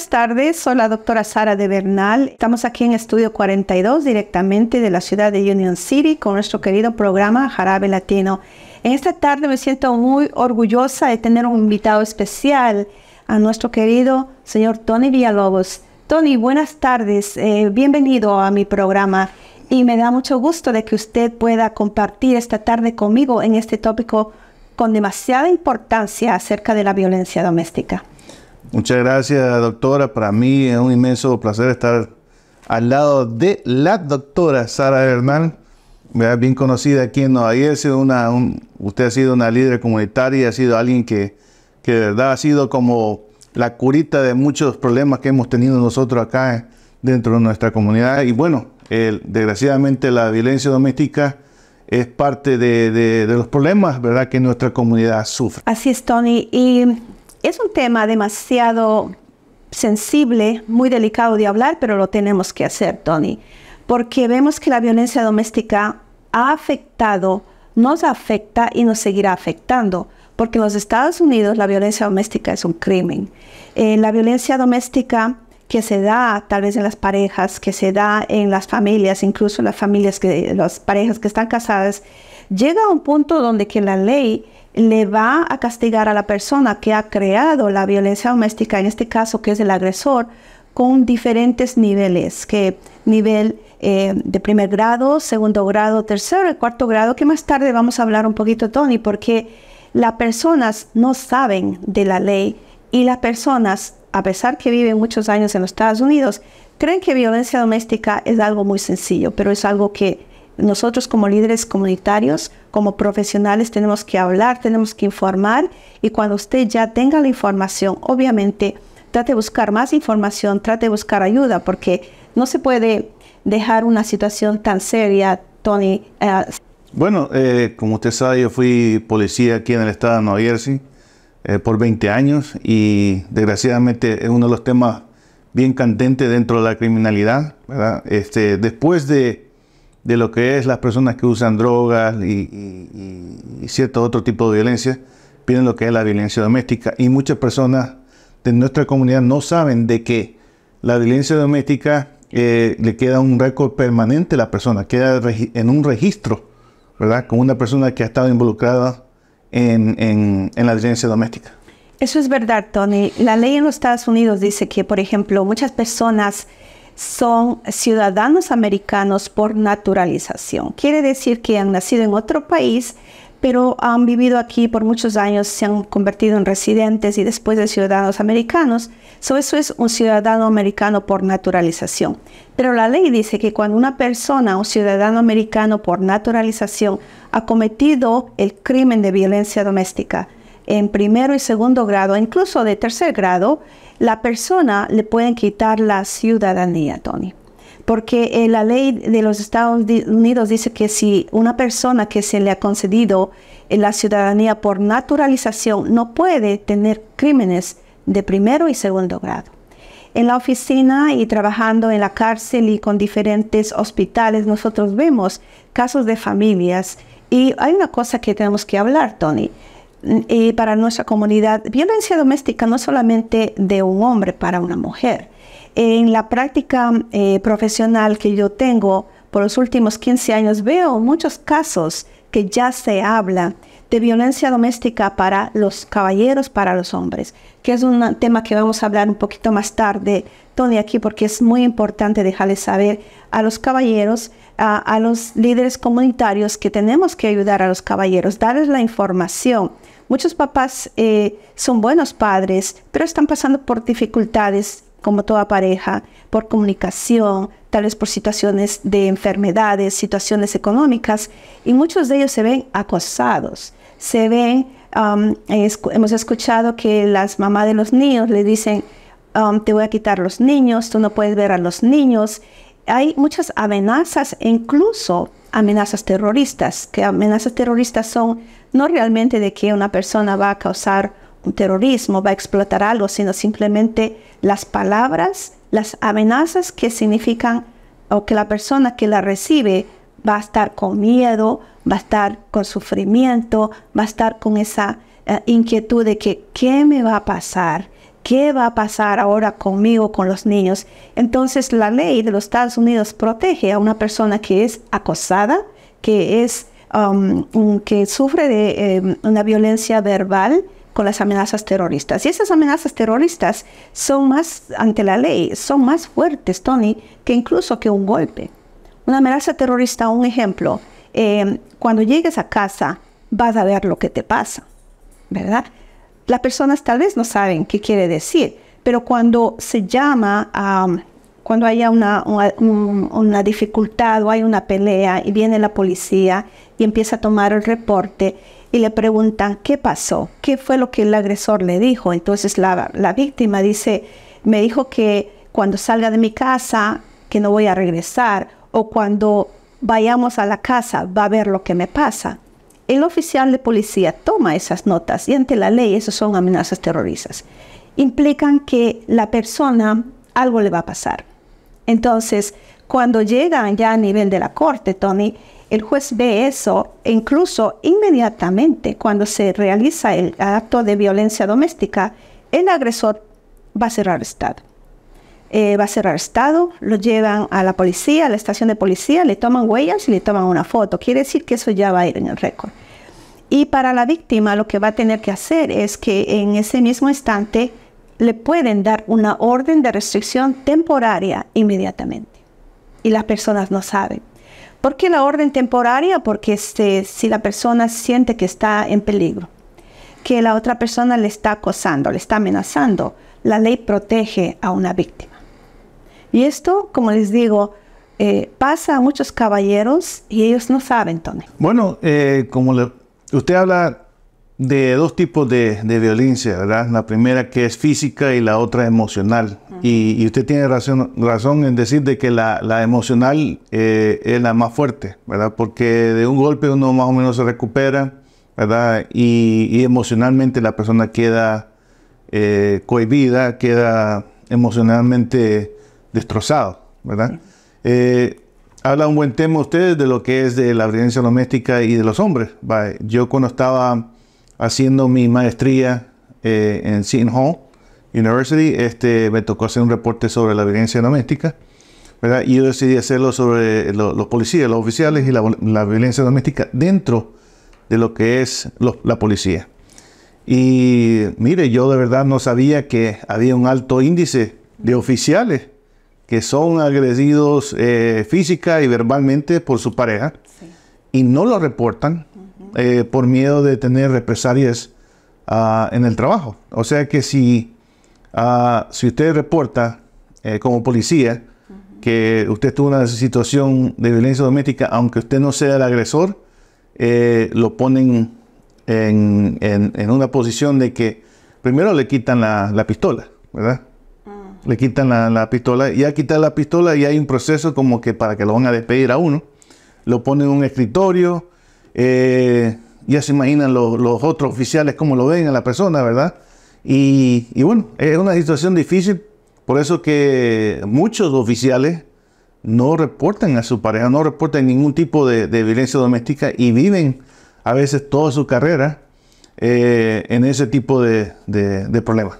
buenas tardes, soy la doctora Sara de Bernal. Estamos aquí en Estudio 42 directamente de la ciudad de Union City con nuestro querido programa Jarabe Latino. En esta tarde me siento muy orgullosa de tener un invitado especial a nuestro querido señor Tony Villalobos. Tony, buenas tardes, eh, bienvenido a mi programa y me da mucho gusto de que usted pueda compartir esta tarde conmigo en este tópico con demasiada importancia acerca de la violencia doméstica. Muchas gracias, doctora. Para mí es un inmenso placer estar al lado de la doctora Sara Hernán, bien conocida aquí en Nueva Jersey. Una, usted ha sido una líder comunitaria, ha sido alguien que, de verdad ha sido como la curita de muchos problemas que hemos tenido nosotros acá eh, dentro de nuestra comunidad. Y bueno, desgraciadamente la violencia doméstica es parte de, los problemas ¿verdad? que nuestra comunidad sufre. Así es, Tony. Y es un tema demasiado sensible, muy delicado de hablar, pero lo tenemos que hacer, Tony, porque vemos que la violencia doméstica ha afectado, nos afecta y nos seguirá afectando, porque en los Estados Unidos la violencia doméstica es un crimen. Eh, la violencia doméstica que se da tal vez en las parejas, que se da en las familias, incluso en las familias, que, las parejas que están casadas, llega a un punto donde que la ley le va a castigar a la persona que ha creado la violencia doméstica, en este caso que es el agresor, con diferentes niveles, que nivel eh, de primer grado, segundo grado, tercero y cuarto grado, que más tarde vamos a hablar un poquito, Tony, porque las personas no saben de la ley y las personas, a pesar que viven muchos años en los Estados Unidos, creen que violencia doméstica es algo muy sencillo, pero es algo que nosotros como líderes comunitarios, como profesionales, tenemos que hablar, tenemos que informar y cuando usted ya tenga la información, obviamente trate de buscar más información, trate de buscar ayuda porque no se puede dejar una situación tan seria, Tony. Eh, bueno, eh, como usted sabe, yo fui policía aquí en el estado de Nueva Jersey eh, por 20 años y desgraciadamente es uno de los temas bien candentes dentro de la criminalidad. ¿verdad? Este, después de de lo que es las personas que usan drogas y, cierto otro tipo de violencia, piden lo que es la violencia doméstica. Y muchas personas de nuestra comunidad no saben de que la violencia doméstica eh, le queda un récord permanente a la persona, queda en un registro, ¿verdad? Con una persona que ha estado involucrada en, en la violencia doméstica. Eso es verdad, Tony. La ley en los Estados Unidos dice que, por ejemplo, muchas personas son ciudadanos americanos por naturalización. Quiere decir que han nacido en otro país, pero han vivido aquí por muchos años, se han convertido en residentes y después de ciudadanos americanos. eso es un ciudadano americano por naturalización. Pero la ley dice que cuando una persona, un ciudadano americano por naturalización, ha cometido el crimen de violencia doméstica, en primero y segundo grado, incluso de tercer grado, la persona le pueden quitar la ciudadanía, Tony. Porque eh, la ley de los Estados Unidos dice que si una persona que se le ha concedido eh, la ciudadanía por naturalización no puede tener crímenes de primero y segundo grado. En la oficina y trabajando en la cárcel y con diferentes hospitales, nosotros vemos casos de familias. Y hay una cosa que tenemos que hablar, Tony para nuestra comunidad, violencia doméstica no solamente de un hombre para una mujer. En la práctica eh, profesional que yo tengo por los últimos 15 años veo muchos casos que ya se habla de violencia doméstica para los caballeros, para los hombres, que es un tema que vamos a hablar un poquito más tarde, Tony, aquí, porque es muy importante dejarles saber a los caballeros, a los líderes comunitarios que tenemos que ayudar a los caballeros, darles la información Muchos papás eh, son buenos padres, pero están pasando por dificultades como toda pareja, por comunicación, tal vez por situaciones de enfermedades, situaciones económicas, y muchos de ellos se ven acosados, se ven, um, hemos escuchado que las mamás de los niños le dicen, um, te voy a quitar los niños, tú no puedes ver a los niños. Hay muchas amenazas, incluso amenazas terroristas, que amenazas terroristas son no realmente de que una persona va a causar un terrorismo, va a explotar algo, sino simplemente las palabras, las amenazas que significan o que la persona que la recibe va a estar con miedo, va a estar con sufrimiento, va a estar con esa eh, inquietud de que qué me va a pasar, qué va a pasar ahora conmigo, con los niños. Entonces la ley de los Estados Unidos protege a una persona que es acosada, que es um, que sufre de em, una violencia verbal con las amenazas terroristas. Y esas amenazas terroristas son más, ante la ley, son más fuertes, Tony, que incluso que un golpe. Una amenaza terrorista, un ejemplo, em, cuando llegues a casa vas a ver lo que te pasa, ¿verdad? Las personas tal vez no saben qué quiere decir, pero cuando se llama um, cuando haya una, una, dificultad o hay una pelea y viene la policía y empieza a tomar el reporte y le pregunta qué pasó, qué fue lo que el agresor le dijo. Entonces la, la víctima dice, me dijo que cuando salga de mi casa, que no voy a regresar, o cuando vayamos a la casa, va a ver lo que me pasa. El oficial de policía toma esas notas y ante la ley eso son amenazas terroristas. Implican que la persona algo le va a pasar. Entonces, cuando llegan ya a nivel de la corte, Tony, el juez ve eso e incluso inmediatamente cuando se realiza el acto de violencia doméstica, el agresor va a ser arrestado. Eh, va a ser arrestado, lo llevan a la policía, a la estación de policía, le toman huellas y le toman una foto. Quiere decir que eso ya va a ir en el récord. Y para la víctima lo que va a tener que hacer es que en ese mismo instante le pueden dar una orden de restricción temporaria inmediatamente. Y las personas no saben. ¿Por qué la orden temporaria? Porque este, si la persona siente que está en peligro, que la otra persona le está acosando, le está amenazando, la ley protege a una víctima. Y esto, como les digo, eh, pasa a muchos caballeros y ellos no saben, Tony. Bueno, eh, como usted habla de dos tipos de, violencia, ¿verdad? La primera que es física y la otra emocional. y, usted tiene razón, razón en decir de que la, emocional eh, es la más fuerte, ¿verdad? Porque de un golpe uno más o menos se recupera, ¿verdad? Y, emocionalmente la persona queda eh, cohibida, queda emocionalmente destrozado, ¿verdad? Eh, habla un buen tema ustedes de lo que es de la violencia doméstica y de los hombres. Yo cuando estaba haciendo mi maestría eh, en Seton University, este, me tocó hacer un reporte sobre la violencia doméstica. ¿verdad? Y yo decidí hacerlo sobre los policías, los oficiales y la, violencia doméstica dentro de lo que es la policía. Y mire, yo de verdad no sabía que había un alto índice de oficiales que son agredidos eh, física y verbalmente por su pareja y no lo reportan eh, por miedo de tener represalias ah, en el trabajo. O sea que si, ah, si usted reporta eh, como policía que usted tuvo una situación de violencia doméstica, aunque usted no sea el agresor, eh, lo ponen en, una posición de que primero le quitan la, pistola, ¿verdad? Mm. le quitan la, la pistola, ya quitan la pistola y hay un proceso como que para que lo van a despedir a uno. Lo ponen en un escritorio, eh, ya se imaginan los otros oficiales cómo lo ven a la persona, ¿verdad? Y, bueno, es una situación difícil, por eso que muchos oficiales no reportan a su pareja, no reportan ningún tipo de, violencia doméstica y viven a veces toda su carrera eh, en ese tipo de, de problemas.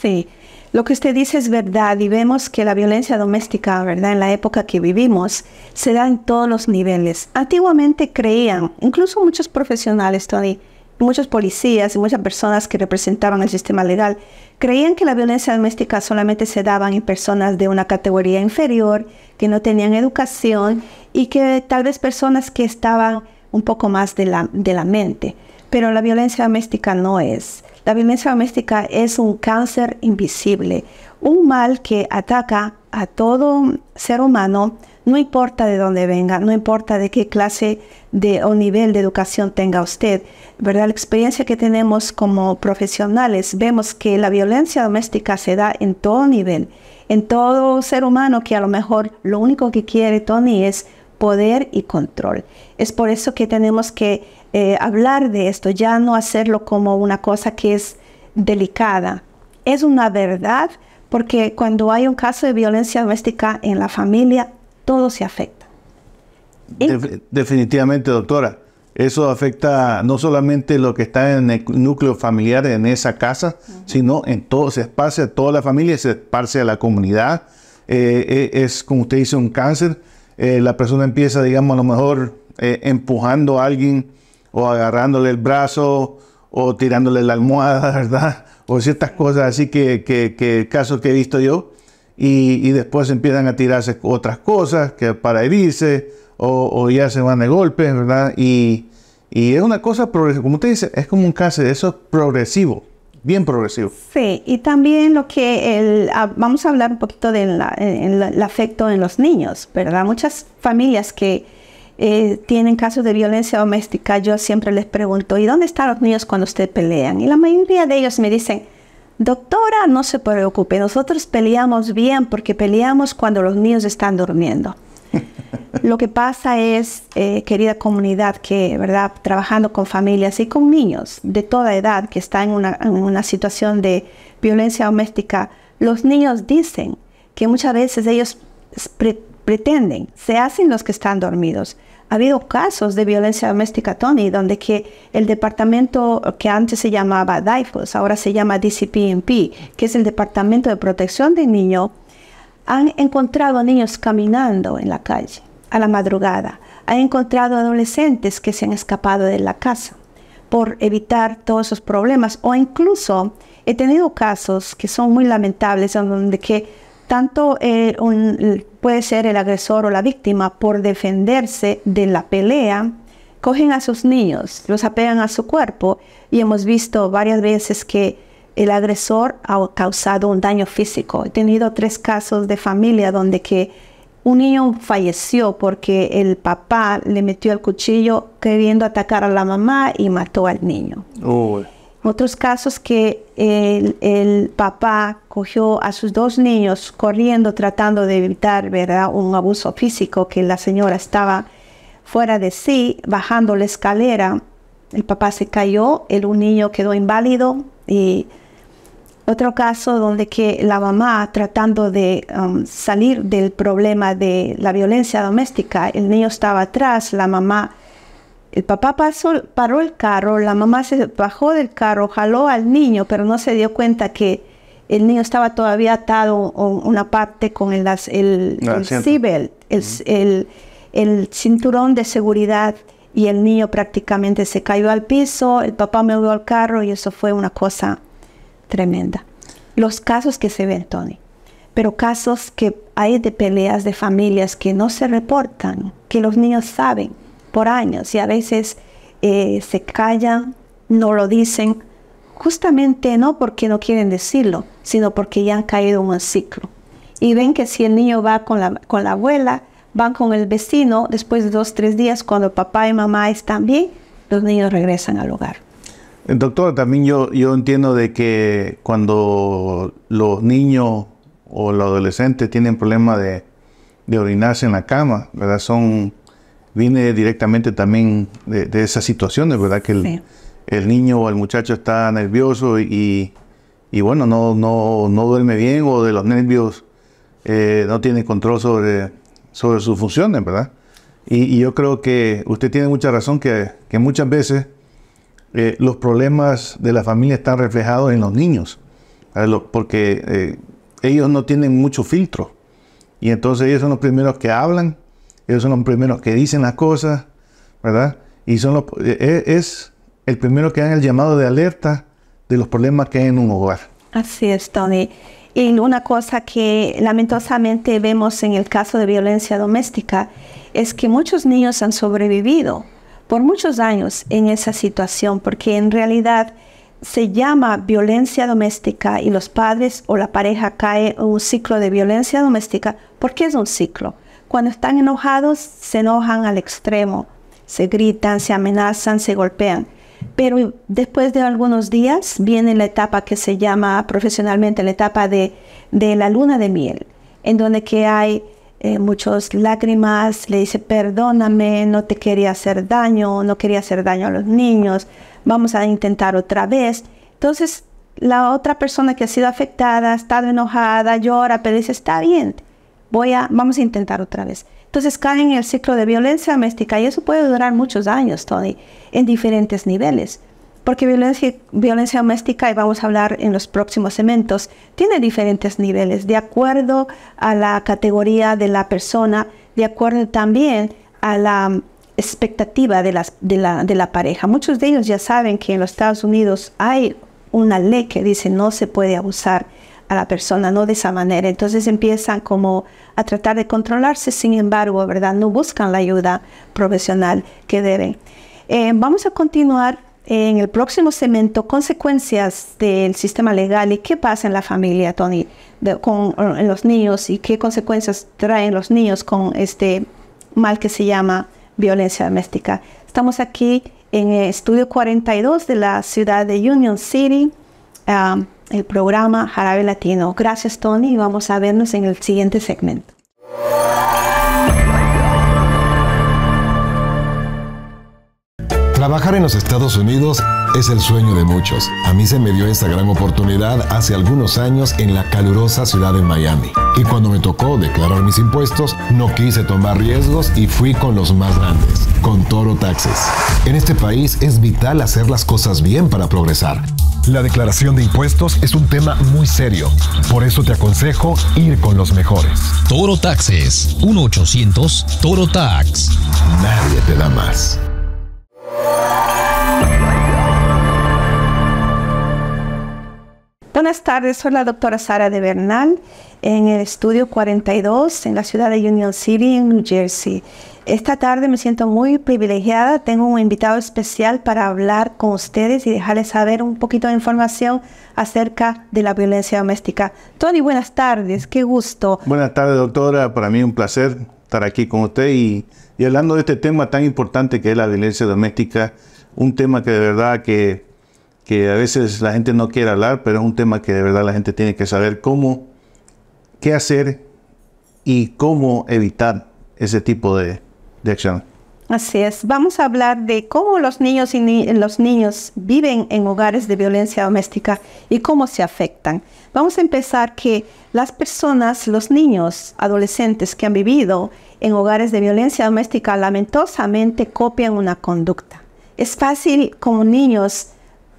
Sí. Lo que usted dice es verdad y vemos que la violencia doméstica, ¿verdad? En la época que vivimos, se da en todos los niveles. Antiguamente creían, incluso muchos profesionales, Tony, muchos policías y muchas personas que representaban el sistema legal, creían que la violencia doméstica solamente se daba en personas de una categoría inferior, que no tenían educación y que tal vez personas que estaban un poco más de la, de la mente. Pero la violencia doméstica no es. La violencia doméstica es un cáncer invisible, un mal que ataca a todo ser humano, no importa de dónde venga, no importa de qué clase de, o nivel de educación tenga usted. ¿verdad? La experiencia que tenemos como profesionales, vemos que la violencia doméstica se da en todo nivel, en todo ser humano que a lo mejor lo único que quiere, Tony, es poder y control. Es por eso que tenemos que eh, hablar de esto, ya no hacerlo como una cosa que es delicada. Es una verdad porque cuando hay un caso de violencia doméstica en la familia, todo se afecta. definitivamente, doctora. Eso afecta no solamente lo que está en el núcleo familiar en esa casa, sino en todo, se esparce a toda la familia, se esparce a la comunidad. Eh, eh, es, como usted dice, un cáncer. la persona empieza, digamos, a lo mejor empujando a alguien o agarrándole el brazo, o tirándole la almohada, ¿verdad? O ciertas cosas así que, que, caso que he visto yo. Y, después empiezan a tirarse otras cosas que para herirse, o, ya se van de golpe, ¿verdad? Y, es una cosa progresiva, como usted dice, es como un caso de eso es progresivo, bien progresivo. Sí, y también lo que el, ah, vamos a hablar un poquito del eh, el afecto en los niños, ¿verdad? Muchas familias que eh, tienen casos de violencia doméstica, yo siempre les pregunto, ¿y dónde están los niños cuando ustedes pelean? Y la mayoría de ellos me dicen, doctora, no se preocupe, nosotros peleamos bien porque peleamos cuando los niños están durmiendo. Lo que pasa es, eh, querida comunidad, que verdad trabajando con familias y con niños de toda edad que están en una, situación de violencia doméstica, los niños dicen que muchas veces ellos pretenden, se hacen los que están dormidos ha habido casos de violencia doméstica, Tony, donde que el departamento que antes se llamaba DIFOS, ahora se llama DCPMP, que es el Departamento de Protección del Niño, han encontrado niños caminando en la calle a la madrugada. Han encontrado adolescentes que se han escapado de la casa por evitar todos esos problemas o incluso he tenido casos que son muy lamentables donde que tanto eh, puede ser el agresor o la víctima por defenderse de la pelea, cogen a sus niños, los apegan a su cuerpo y hemos visto varias veces que el agresor ha causado un daño físico. He tenido tres casos de familia donde que un niño falleció porque el papá le metió el cuchillo queriendo atacar a la mamá y mató al niño. Otros casos que el, papá cogió a sus dos niños corriendo tratando de evitar ¿verdad? un abuso físico que la señora estaba fuera de sí, bajando la escalera. El papá se cayó, el un niño quedó inválido y otro caso donde que la mamá tratando de um, salir del problema de la violencia doméstica, el niño estaba atrás, la mamá el papá pasó, paró el carro, la mamá se bajó del carro, jaló al niño, pero no se dio cuenta que el niño estaba todavía atado una parte con el, el, cinturón de seguridad y el niño prácticamente se cayó al piso, el papá me dio al carro y eso fue una cosa tremenda. Los casos que se ven, Tony, pero casos que hay de peleas de familias que no se reportan, que los niños saben por años y a veces eh, se callan, no lo dicen, justamente no porque no quieren decirlo, sino porque ya han caído en un ciclo. Y ven que si el niño va con la, abuela, van con el vecino, después de dos, tres días, cuando papá y mamá están bien, los niños regresan al hogar. Eh, Doctor, también yo, yo entiendo de que cuando los niños o los adolescentes tienen problemas de, de, orinarse en la cama, ¿verdad? Son viene directamente también de, esas situaciones, ¿verdad? Que el, niño o el muchacho está nervioso y, bueno, no, no, no, duerme bien o de los nervios eh, no tiene control sobre, sobre sus funciones, ¿verdad? Y, yo creo que usted tiene mucha razón que, muchas veces eh, los problemas de la familia están reflejados en los niños, porque eh, ellos no tienen mucho filtro. Y entonces ellos son los primeros que hablan ellos son los primeros que dicen la cosa, ¿verdad? Y son eh, eh, es el primero que dan el llamado de alerta de los problemas que hay en un hogar. Así es, Tony. Y una cosa que lamentosamente vemos en el caso de violencia doméstica es que muchos niños han sobrevivido por muchos años en esa situación, porque en realidad se llama violencia doméstica y los padres o la pareja cae en un ciclo de violencia doméstica porque es un ciclo. Cuando están enojados, se enojan al extremo, se gritan, se amenazan, se golpean. Pero después de algunos días viene la etapa que se llama profesionalmente la etapa de, de la luna de miel, en donde que hay eh, muchos muchas lágrimas, le dice, perdóname, no te quería hacer daño, no quería hacer daño a los niños, vamos a intentar otra vez. Entonces, la otra persona que ha sido afectada, ha estado enojada, llora, pero dice, está bien, voy a, vamos a intentar otra vez. Entonces caen en el ciclo de violencia doméstica y eso puede durar muchos años, Tony, en diferentes niveles. Porque violencia, violencia doméstica, y vamos a hablar en los próximos segmentos, tiene diferentes niveles, de acuerdo a la categoría de la persona, de acuerdo también a la expectativa de, las, de, la, de la pareja. Muchos de ellos ya saben que en los Estados Unidos hay una ley que dice no se puede abusar a la persona, no de esa manera. Entonces empiezan como a tratar de controlarse, sin embargo, ¿verdad? No buscan la ayuda profesional que deben. Eh, vamos a continuar en el próximo segmento, consecuencias del sistema legal y qué pasa en la familia, Tony, con eh, los niños y qué consecuencias traen los niños con este mal que se llama violencia doméstica. Estamos aquí en Estudio 42 de la ciudad de Union City, Um, el programa Jarabe Latino. Gracias Tony y vamos a vernos en el siguiente segmento. Trabajar en los Estados Unidos es el sueño de muchos. A mí se me dio esta gran oportunidad hace algunos años en la calurosa ciudad de Miami. Y cuando me tocó declarar mis impuestos, no quise tomar riesgos y fui con los más grandes, con Toro Taxes. En este país es vital hacer las cosas bien para progresar. La declaración de impuestos es un tema muy serio. Por eso te aconsejo ir con los mejores. Toro Taxes, 1-800 Toro Tax. Nadie te da más. Buenas tardes, soy la doctora Sara de Bernal en el estudio 42 en la ciudad de Union City, en New Jersey. Esta tarde me siento muy privilegiada. Tengo un invitado especial para hablar con ustedes y dejarles saber un poquito de información acerca de la violencia doméstica. Tony, buenas tardes. Qué gusto. Buenas tardes, doctora. Para mí es un placer estar aquí con usted y, hablando de este tema tan importante que es la violencia doméstica. Un tema que de verdad que que a veces la gente no quiere hablar, pero es un tema que de verdad la gente tiene que saber cómo, qué hacer y cómo evitar ese tipo de, Así es. Vamos a hablar de cómo los niños y los niños viven en hogares de violencia doméstica y cómo se afectan. Vamos a empezar que las personas, los niños, adolescentes que han vivido en hogares de violencia doméstica lamentosamente copian una conducta. Es fácil como niños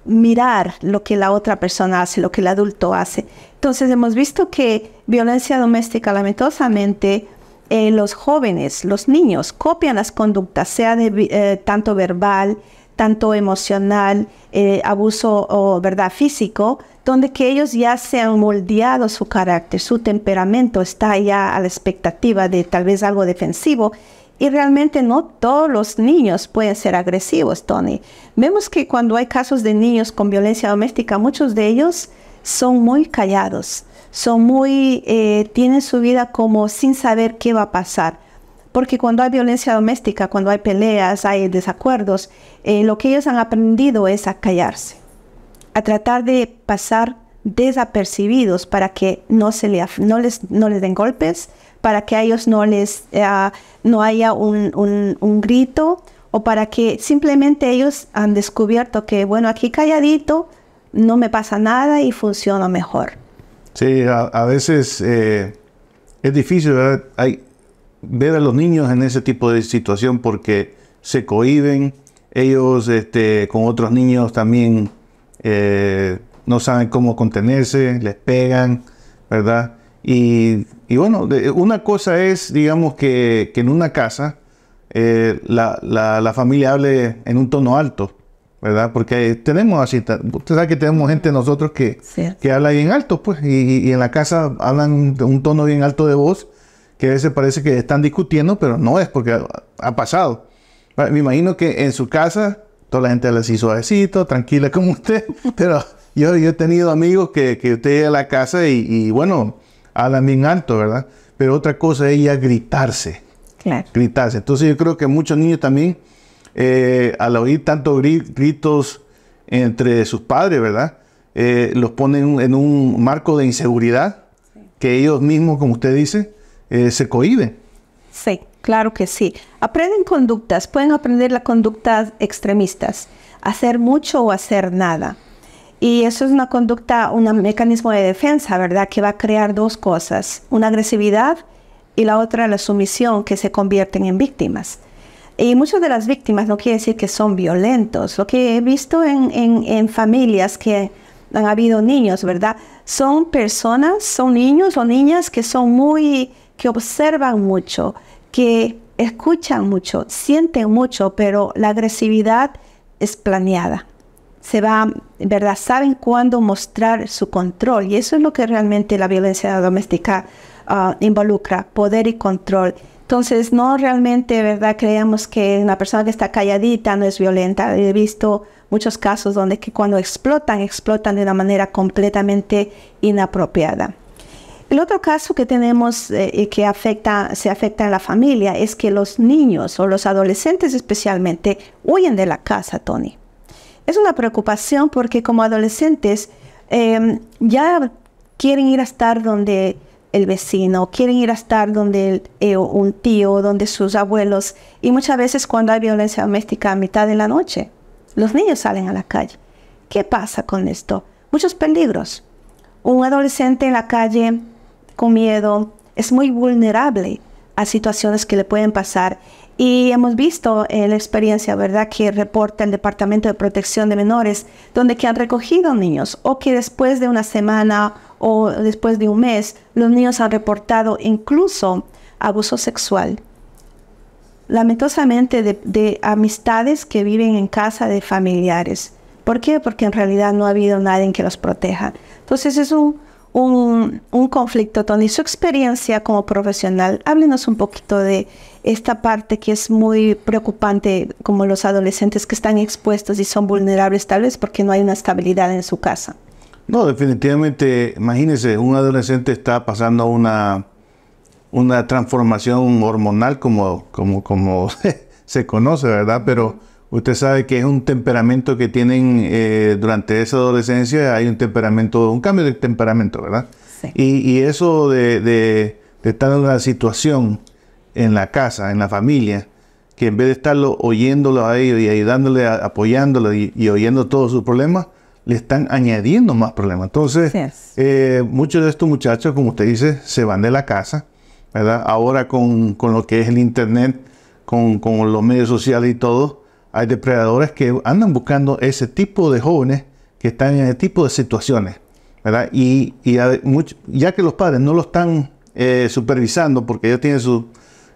mirar lo que la otra persona hace, lo que el adulto hace. Entonces hemos visto que violencia doméstica lamentosamente eh, los jóvenes, los niños, copian las conductas, sea de, eh, tanto verbal, tanto emocional, eh, abuso o verdad físico, donde que ellos ya se han moldeado su carácter, su temperamento está ya a la expectativa de tal vez algo defensivo. Y realmente no todos los niños pueden ser agresivos, Tony. Vemos que cuando hay casos de niños con violencia doméstica, muchos de ellos son muy callados son muy, eh, tienen su vida como sin saber qué va a pasar. Porque cuando hay violencia doméstica, cuando hay peleas, hay desacuerdos, eh, lo que ellos han aprendido es a callarse, a tratar de pasar desapercibidos para que no, se les, den golpes, para que a ellos no, les, eh, haya un, un grito o para que simplemente ellos han descubierto que, bueno, aquí calladito no me pasa nada y funciona mejor. Sí, a, veces eh, es difícil ver a los niños en ese tipo de situación porque se cohiben, ellos este, con otros niños también eh, no saben cómo contenerse, les pegan, ¿verdad? Y, bueno, una cosa es, digamos, que, en una casa eh, la, la familia hable en un tono alto, ¿verdad? Porque tenemos así, usted sabe que tenemos gente nosotros que, que habla bien alto, pues, y, en la casa hablan de un tono bien alto de voz, que a veces parece que están discutiendo, pero no es porque ha, pasado. Me imagino que en su casa toda la gente habla así suavecito, tranquila como usted, pero yo, he tenido amigos que, usted llega a la casa y, y, bueno, hablan bien alto, ¿verdad? Pero otra cosa es ya gritarse. Claro. Gritarse. Entonces yo creo que muchos niños también eh, al oír tantos gritos entre sus padres, ¿verdad? Eh, los ponen en un marco de inseguridad que ellos mismos, como usted dice, eh, se cohiben. Sí, claro que sí. Aprenden conductas, pueden aprender las conductas extremistas, hacer mucho o hacer nada. Y eso es una conducta, un mecanismo de defensa, ¿verdad? Que va a crear dos cosas, una agresividad y la otra la sumisión que se convierten en víctimas. Y muchas de las víctimas no quiere decir que son violentos. Lo que he visto en, familias que han habido niños, ¿verdad? Son personas, son niños o niñas que son muy, que observan mucho, que escuchan mucho, sienten mucho, pero la agresividad es planeada. Se va, ¿verdad? Saben cuándo mostrar su control y eso es lo que realmente la violencia doméstica ah, involucra, poder y control. Entonces, no realmente, ¿verdad? Creemos que una persona que está calladita no es violenta. He visto muchos casos donde que cuando explotan, explotan de una manera completamente inapropiada. El otro caso que tenemos eh, y que afecta, se afecta en la familia es que los niños o los adolescentes especialmente huyen de la casa, Tony. Es una preocupación porque como adolescentes em, ya quieren ir a estar donde el vecino, quieren ir a estar donde el, eh, un tío, donde sus abuelos. Y muchas veces cuando hay violencia doméstica a mitad de la noche, los niños salen a la calle. ¿Qué pasa con esto? Muchos peligros. Un adolescente en la calle con miedo es muy vulnerable a situaciones que le pueden pasar. Y hemos visto en la experiencia, ¿verdad?, que reporta el Departamento de Protección de Menores, donde que han recogido niños o que después de una semana o después de un mes, los niños han reportado incluso abuso sexual. Lamentosamente de, amistades que viven en casa de familiares. ¿Por qué? Porque en realidad no ha habido nadie que los proteja. Entonces es un, un, conflicto, Tony. Su experiencia como profesional, háblenos un poquito de esta parte que es muy preocupante, como los adolescentes que están expuestos y son vulnerables, tal vez porque no hay una estabilidad en su casa. No, definitivamente, Imagínese, un adolescente está pasando una, una transformación hormonal como, como, se conoce, ¿verdad? Pero usted sabe que es un temperamento que tienen eh, durante esa adolescencia, hay un temperamento, un cambio de temperamento, ¿verdad? Y, eso de, estar en una situación en la casa, en la familia, que en vez de estarlo oyéndolo a ellos y ayudándole, apoyándolo y oyendo todos sus problemas, le están añadiendo más problemas. Entonces, eh, muchos de estos muchachos, como usted dice, se van de la casa, ¿verdad? Ahora con, lo que es el Internet, con, los medios sociales y todo, hay depredadores que andan buscando ese tipo de jóvenes que están en ese tipo de situaciones, Y, ya que los padres no lo están eh, supervisando porque ellos tienen su,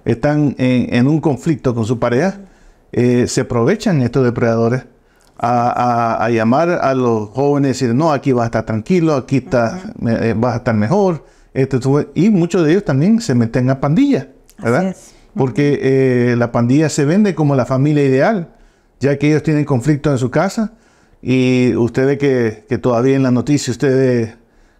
están en, un conflicto con su pareja, eh, se aprovechan estos depredadores a, llamar a los jóvenes y decir, no, aquí vas a estar tranquilo, aquí está, eh, eh, vas a estar mejor. Este, y muchos de ellos también se meten a pandilla ¿verdad? Porque eh, la pandilla se vende como la familia ideal, ya que ellos tienen conflictos en su casa y ustedes que, que todavía en la noticia, ustedes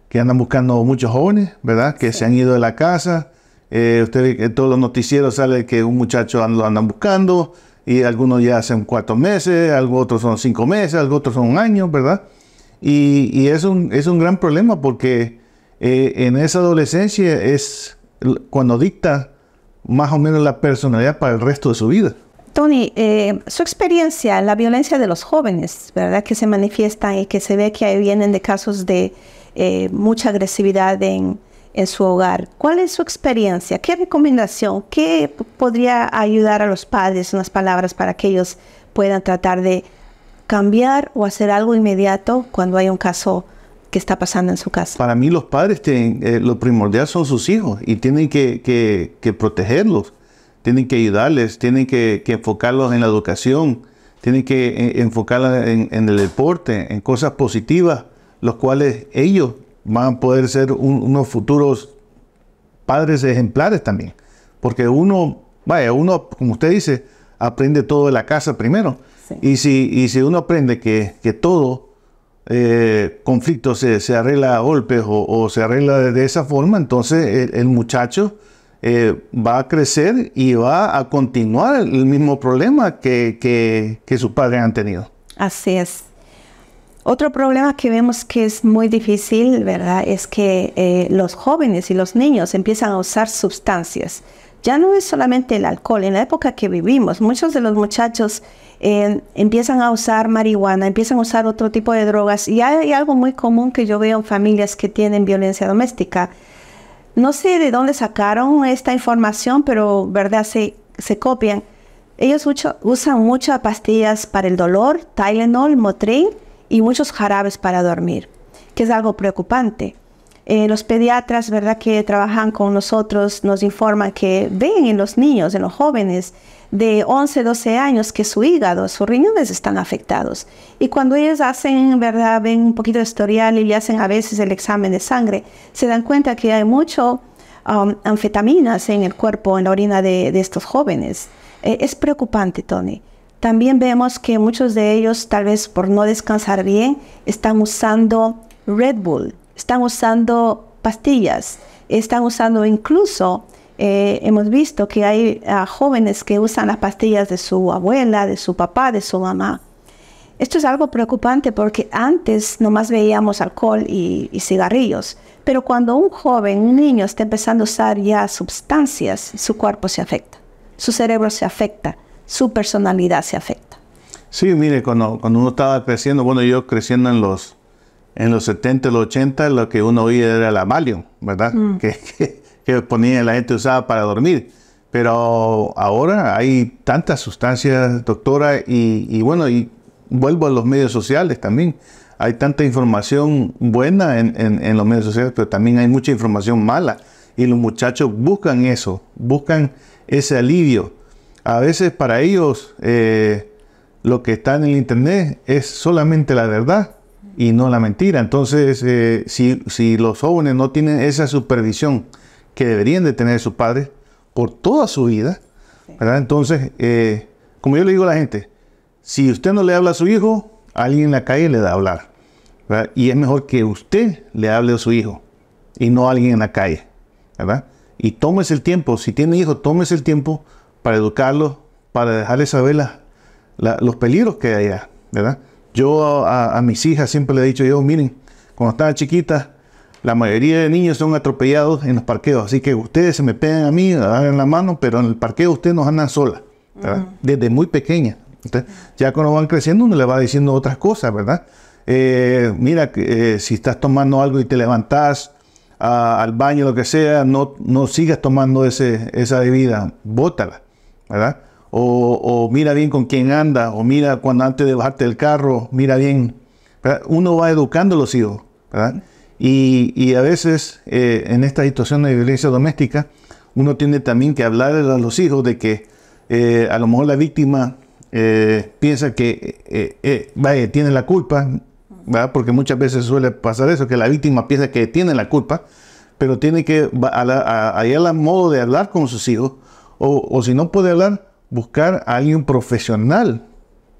que andan buscando muchos jóvenes, ¿verdad? Que se han ido de la casa. ustedes, que todos los noticieros sale que un muchacho lo andan buscando, y algunos ya hacen cuatro meses, otros son cinco meses, otros son un año, ¿verdad? Y, y es, un, gran problema porque eh, en esa adolescencia es cuando dicta más o menos la personalidad para el resto de su vida. Tony, eh, su experiencia, la violencia de los jóvenes, ¿verdad? Que se manifiesta y que se ve que vienen de casos de eh, mucha agresividad en, en su hogar. ¿Cuál es su experiencia? ¿Qué recomendación? ¿Qué podría ayudar a los padres, unas palabras para que ellos puedan tratar de cambiar o hacer algo inmediato cuando hay un caso que está pasando en su casa? Para mí los padres, tienen, eh, lo primordial son sus hijos y tienen que, protegerlos, tienen que ayudarles, tienen que, enfocarlos en la educación, tienen que eh, enfocarlos en, en el deporte, en cosas positivas, los cuales ellos van a poder ser unos futuros padres ejemplares también. Porque uno, vaya, uno, como usted dice, aprende todo de la casa primero. Y, si, si uno aprende que, todo eh, conflicto se, arregla a golpes o, se arregla de esa forma, entonces el, muchacho eh, va a crecer y va a continuar el mismo problema que, que, que sus padres han tenido. Así es. Otro problema que vemos que es muy difícil, ¿verdad? Es que eh, los jóvenes y los niños empiezan a usar sustancias. Ya no es solamente el alcohol, en la época que vivimos, muchos de los muchachos eh, empiezan a usar marihuana, empiezan a usar otro tipo de drogas y hay algo muy común que yo veo en familias que tienen violencia doméstica. No sé de dónde sacaron esta información, pero ¿verdad? Se, se copian. Ellos mucho, usan muchas pastillas para el dolor, Tylenol, Motrin, y muchos jarabes para dormir, que es algo preocupante. Eh, los pediatras, ¿verdad?, que trabajan con nosotros nos informan que ven en los niños, en los jóvenes de 11, 12 años que su hígado, sus riñones están afectados. Y cuando ellos hacen, ¿verdad?, ven un poquito de historial y le hacen a veces el examen de sangre, se dan cuenta que hay mucho um, anfetaminas en el cuerpo, en la orina de, estos jóvenes. Eh, es preocupante, Tony. También vemos que muchos de ellos, tal vez por no descansar bien, están usando Red Bull, están usando pastillas, están usando incluso, eh, hemos visto que hay ah, jóvenes que usan las pastillas de su abuela, de su papá, de su mamá. Esto es algo preocupante porque antes nomás veíamos alcohol y, cigarrillos, pero cuando un joven, un niño está empezando a usar ya sustancias, su cuerpo se afecta, su cerebro se afecta, su personalidad se afecta. Sí, mire, cuando, cuando uno estaba creciendo, bueno, yo creciendo en los, en los 70, los 80, lo que uno oía era la Valium, ¿verdad? Mm. Que, que, ponía la gente usaba para dormir. Pero ahora hay tantas sustancias, doctora, y, y bueno, y vuelvo a los medios sociales también hay tanta información buena en, en, en, los medios sociales, pero también hay mucha información mala. Y los muchachos buscan eso, buscan ese alivio. A veces para ellos eh, lo que está en el Internet es solamente la verdad y no la mentira. Entonces, eh, si, los jóvenes no tienen esa supervisión que deberían de tener sus padres por toda su vida, ¿verdad? Entonces, eh, como yo le digo a la gente, si usted no le habla a su hijo, alguien en la calle le da a hablar. Y es mejor que usted le hable a su hijo y no a alguien en la calle, ¿verdad? Y tómese el tiempo, si tiene hijos, tómese el tiempo para educarlos, para dejarles saber los peligros que hay allá, ¿verdad? Yo a, mis hijas siempre le he dicho, yo, miren, cuando estaban chiquitas, la mayoría de niños son atropellados en los parqueos, así que ustedes se me pegan a mí, dan la mano, pero en el parqueo ustedes no andan solas, desde muy pequeña. ya cuando van creciendo uno le va diciendo otras cosas, ¿verdad? Eh, mira, que eh, si estás tomando algo y te levantás ah, al baño, lo que sea, no, sigas tomando ese, esa bebida, bótala. ¿verdad? O, mira bien con quién anda, o mira cuando antes de bajarte del carro, mira bien. Uno va educando a los hijos, ¿verdad? Y, a veces eh, en esta situación de violencia doméstica, uno tiene también que hablar a los hijos de que eh, a lo mejor la víctima eh, piensa que vaya, tiene la culpa, ¿verdad? porque muchas veces suele pasar eso, que la víctima piensa que tiene la culpa, pero tiene que hallar el modo de hablar con sus hijos o, si no puede hablar, buscar a alguien profesional,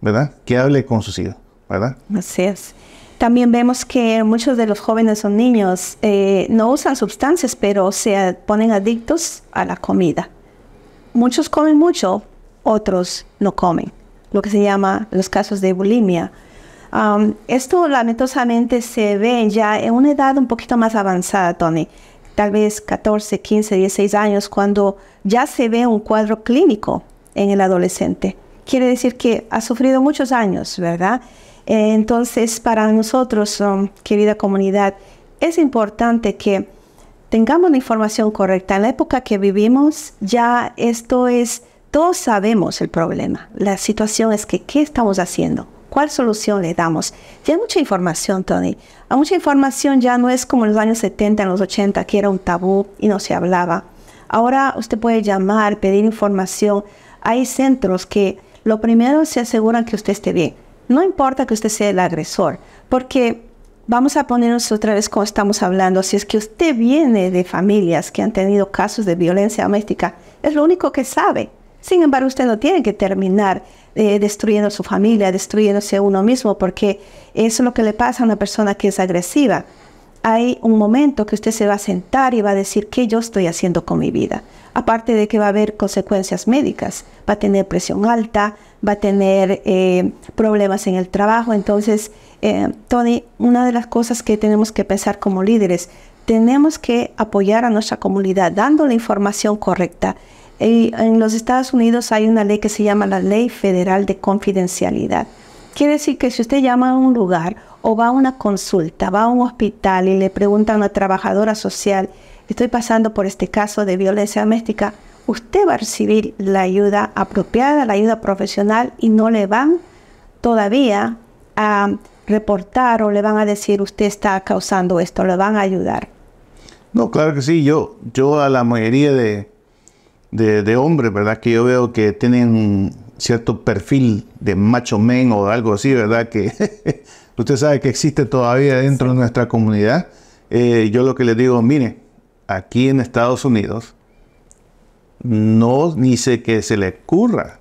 ¿verdad? Que hable con sus hijos, ¿verdad? Así es. También vemos que muchos de los jóvenes o niños eh, no usan sustancias, pero se ponen adictos a la comida. Muchos comen mucho, otros no comen, lo que se llama los casos de bulimia. esto lamentosamente se ve ya en una edad un poquito más avanzada, Tony tal vez 14, 15, 16 años, cuando ya se ve un cuadro clínico en el adolescente. Quiere decir que ha sufrido muchos años, ¿verdad? Eh, entonces, para nosotros, um, querida comunidad, es importante que tengamos la información correcta. En la época que vivimos, ya esto es, todos sabemos el problema. La situación es que, ¿qué estamos haciendo? ¿Cuál solución le damos? Ya hay mucha información, Tony. A mucha información ya no es como en los años 70, en los 80, que era un tabú y no se hablaba. Ahora usted puede llamar, pedir información. Hay centros que lo primero se aseguran que usted esté bien. No importa que usted sea el agresor, porque vamos a ponernos otra vez como estamos hablando. Si es que usted viene de familias que han tenido casos de violencia doméstica, es lo único que sabe. Sin embargo, usted no tiene que terminar eh, destruyendo su familia, destruyéndose uno mismo, porque eso es lo que le pasa a una persona que es agresiva. Hay un momento que usted se va a sentar y va a decir qué yo estoy haciendo con mi vida. Aparte de que va a haber consecuencias médicas, va a tener presión alta, va a tener eh, problemas en el trabajo. Entonces, eh, Tony, una de las cosas que tenemos que pensar como líderes, tenemos que apoyar a nuestra comunidad dando la información correcta en los Estados Unidos hay una ley que se llama la Ley Federal de Confidencialidad. Quiere decir que si usted llama a un lugar o va a una consulta, va a un hospital y le pregunta a una trabajadora social, estoy pasando por este caso de violencia doméstica, usted va a recibir la ayuda apropiada, la ayuda profesional y no le van todavía a reportar o le van a decir usted está causando esto, le van a ayudar. No, claro que sí, yo, yo a la mayoría de, de, hombres, ¿verdad? Que yo veo que tienen cierto perfil de macho men o algo así, ¿verdad? Que usted sabe que existe todavía dentro de nuestra comunidad. Eh, yo lo que les digo, mire, aquí en Estados Unidos, no ni sé que se le ocurra,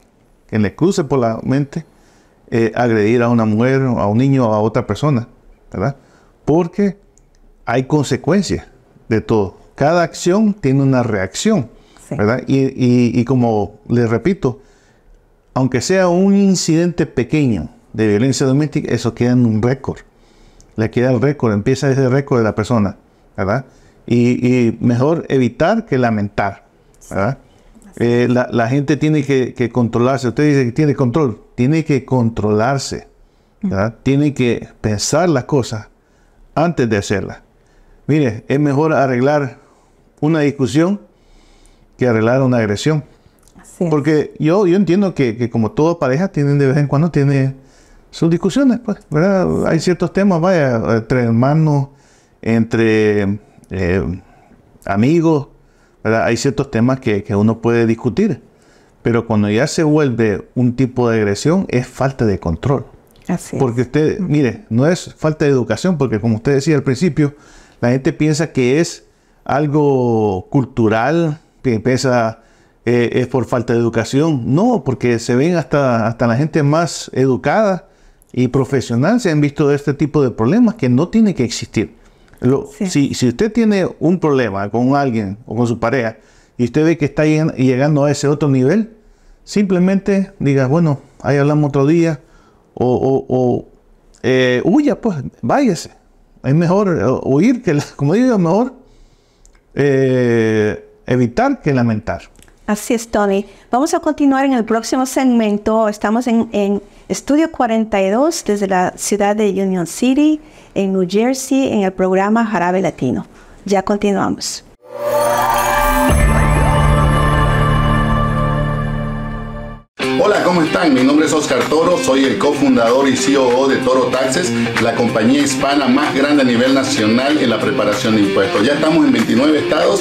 que le cruce por la mente eh, agredir a una mujer, a un niño o a otra persona, ¿verdad? Porque hay consecuencias de todo. Cada acción tiene una reacción. Y, como les repito, aunque sea un incidente pequeño de violencia doméstica, eso queda en un récord. Le queda el récord, empieza ese récord de la persona, ¿verdad? Y, mejor evitar que lamentar, eh, la, gente tiene que, controlarse. Usted dice que tiene control. Tiene que controlarse. Tiene que pensar las cosas antes de hacerlas. Mire, es mejor arreglar una discusión que arreglar una agresión. Porque yo, yo entiendo que, como toda pareja tienen de vez en cuando tiene sus discusiones, pues, Hay ciertos temas, vaya, entre hermanos, entre eh, amigos, Hay ciertos temas que, uno puede discutir. Pero cuando ya se vuelve un tipo de agresión, es falta de control. porque usted, mire, no es falta de educación, porque como usted decía al principio, la gente piensa que es algo cultural, pesa eh, es por falta de educación. No, porque se ven hasta, hasta la gente más educada y profesional se han visto este tipo de problemas que no tiene que existir. si, usted tiene un problema con alguien o con su pareja y usted ve que está llegando, a ese otro nivel, simplemente diga, bueno, ahí hablamos otro día o, eh, huya, pues váyase. Es mejor eh, huir que, como digo, mejor eh, evitar que lamentar. Así es, Tony. Vamos a continuar en el próximo segmento. Estamos en, Estudio 42 desde la ciudad de Union City, en New Jersey, en el programa Jarabe Latino. Ya continuamos. Hola, ¿cómo están? Mi nombre es Oscar Toro, soy el cofundador y COO e de Toro Taxes, la compañía hispana más grande a nivel nacional en la preparación de impuestos. Ya estamos en 29 estados,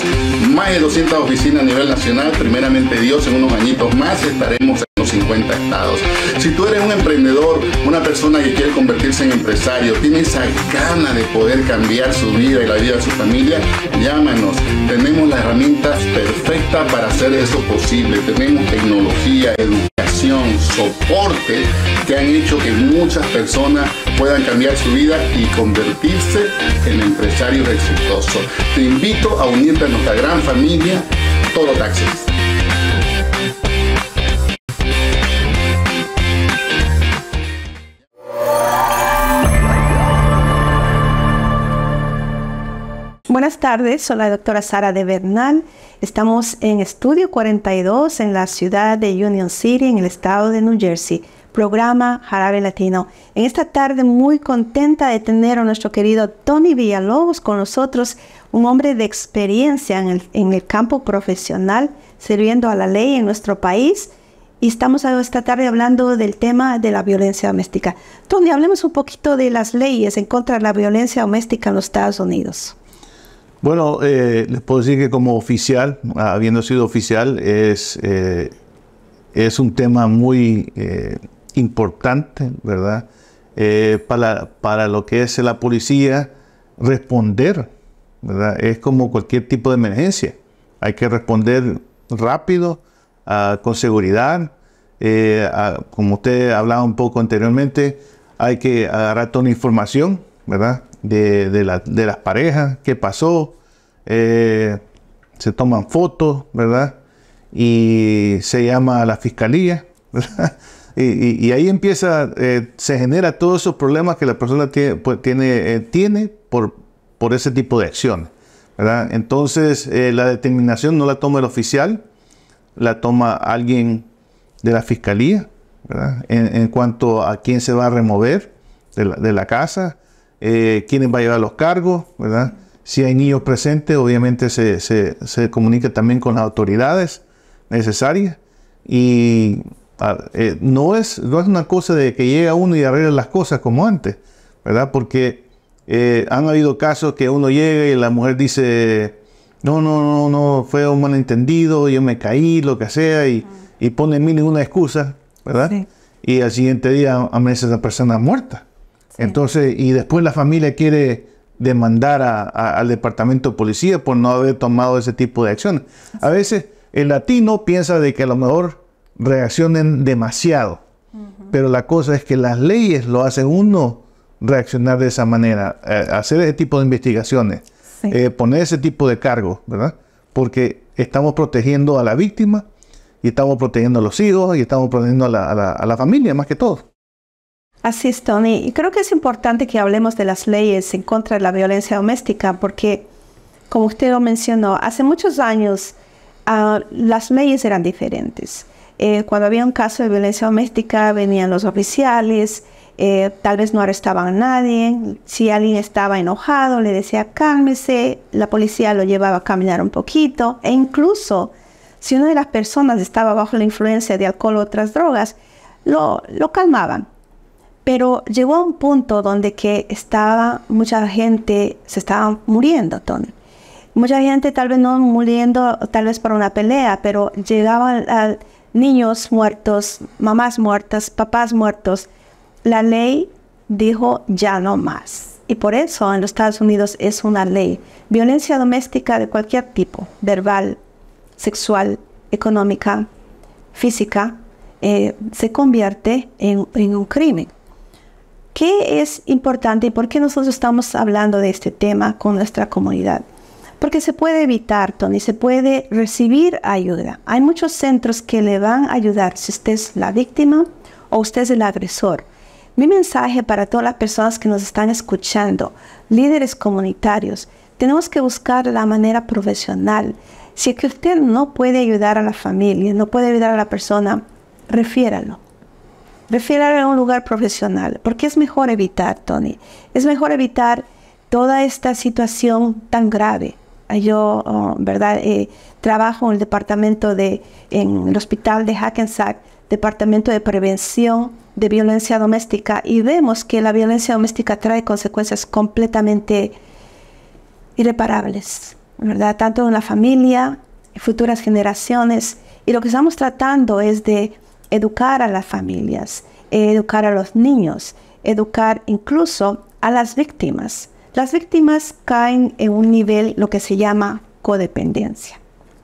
más de 200 oficinas a nivel nacional, primeramente Dios, en unos añitos más estaremos en los 50 estados. Si tú eres un emprendedor, una persona que quiere convertirse en empresario, tiene esa gana de poder cambiar su vida y la vida de su familia, llámanos. Tenemos las herramientas perfectas para hacer eso posible. Tenemos tecnología, educación soporte que han hecho que muchas personas puedan cambiar su vida y convertirse en empresarios exitosos. Te invito a unirte a nuestra gran familia Toro Taxis. Buenas tardes, soy la doctora Sara de Bernal. Estamos en Estudio 42 en la ciudad de Union City, en el estado de New Jersey, programa Jarabe Latino. En esta tarde muy contenta de tener a nuestro querido Tony Villalobos con nosotros, un hombre de experiencia en el, en el campo profesional, sirviendo a la ley en nuestro país. Y estamos esta tarde hablando del tema de la violencia doméstica. Tony, hablemos un poquito de las leyes en contra de la violencia doméstica en los Estados Unidos. Bueno, eh, les puedo decir que como oficial, habiendo sido oficial, es, eh, es un tema muy eh, importante, ¿verdad? para, lo que es la policía, responder, ¿verdad? Es como cualquier tipo de emergencia. Hay que responder rápido, ah, con seguridad. Ah, como usted hablaba un poco anteriormente, hay que agarrar toda la información, ¿verdad? de, las parejas, qué pasó, eh, se toman fotos, ¿verdad? Y se llama a la fiscalía, Y, ahí empieza, eh, se genera todos esos problemas que la persona pues, tiene, tiene, eh, tiene por, por ese tipo de acciones. ¿verdad? Entonces, la determinación no la toma el oficial, la toma alguien de la fiscalía, ¿verdad? En, cuanto a quién se va a remover de la, de la casa, eh, quiénes va a llevar los cargos, ¿verdad? Si hay niños presentes, obviamente se, se, comunica también con las autoridades necesarias. Y eh, no, es, no es una cosa de que llega uno y arregla las cosas como antes, ¿verdad? Porque eh, han habido casos que uno llega y la mujer dice, no, no, no, no, fue un malentendido, yo me caí, lo que sea, y, pone mil y una excusa, ¿verdad? Y al siguiente día amanece la persona muerta. Entonces, y después la familia quiere demandar al departamento de policía por no haber tomado ese tipo de acciones. A veces el latino piensa de que a lo mejor reaccionen demasiado, pero la cosa es que las leyes lo hacen uno reaccionar de esa manera, eh, hacer ese tipo de investigaciones, eh, poner ese tipo de cargos, ¿verdad? Porque estamos protegiendo a la víctima y estamos protegiendo a los hijos y estamos protegiendo a la, a la familia más que todo. Así es, Tony. Y creo que es importante que hablemos de las leyes en contra de la violencia doméstica porque, como usted lo mencionó, hace muchos años ah, las leyes eran diferentes. Eh, cuando había un caso de violencia doméstica, venían los oficiales, eh, tal vez no arrestaban a nadie. Si alguien estaba enojado, le decía cálmese, la policía lo llevaba a caminar un poquito. E incluso si una de las personas estaba bajo la influencia de alcohol o otras drogas, lo calmaban pero llegó a un punto donde que estaba mucha gente, se estaba muriendo, Tony. Mucha gente tal vez no muriendo, tal vez por una pelea, pero llegaban niños muertos, mamás muertas, papás muertos. La ley dijo ya no más. Y por eso en los Estados Unidos es una ley. Violencia doméstica de cualquier tipo, verbal, sexual, económica, física, eh, se convierte en un crimen. ¿Qué es importante y por qué nosotros estamos hablando de este tema con nuestra comunidad? Porque se puede evitar, Tony, se puede recibir ayuda. Hay muchos centros que le van a ayudar si usted es la víctima o usted es el agresor. Mi mensaje para todas las personas que nos están escuchando, líderes comunitarios, tenemos que buscar la manera profesional. Si es que usted no puede ayudar a la familia, no puede ayudar a la persona, refiéralo refiere a un lugar profesional, porque es mejor evitar, Tony, es mejor evitar toda esta situación tan grave. Yo, oh, ¿verdad? Eh, trabajo en el departamento de, en el hospital de Hackensack, departamento de prevención de violencia doméstica, y vemos que la violencia doméstica trae consecuencias completamente irreparables, ¿verdad? Tanto en la familia, futuras generaciones, y lo que estamos tratando es de educar a las familias, educar a los niños, educar incluso a las víctimas. Las víctimas caen en un nivel lo que se llama codependencia.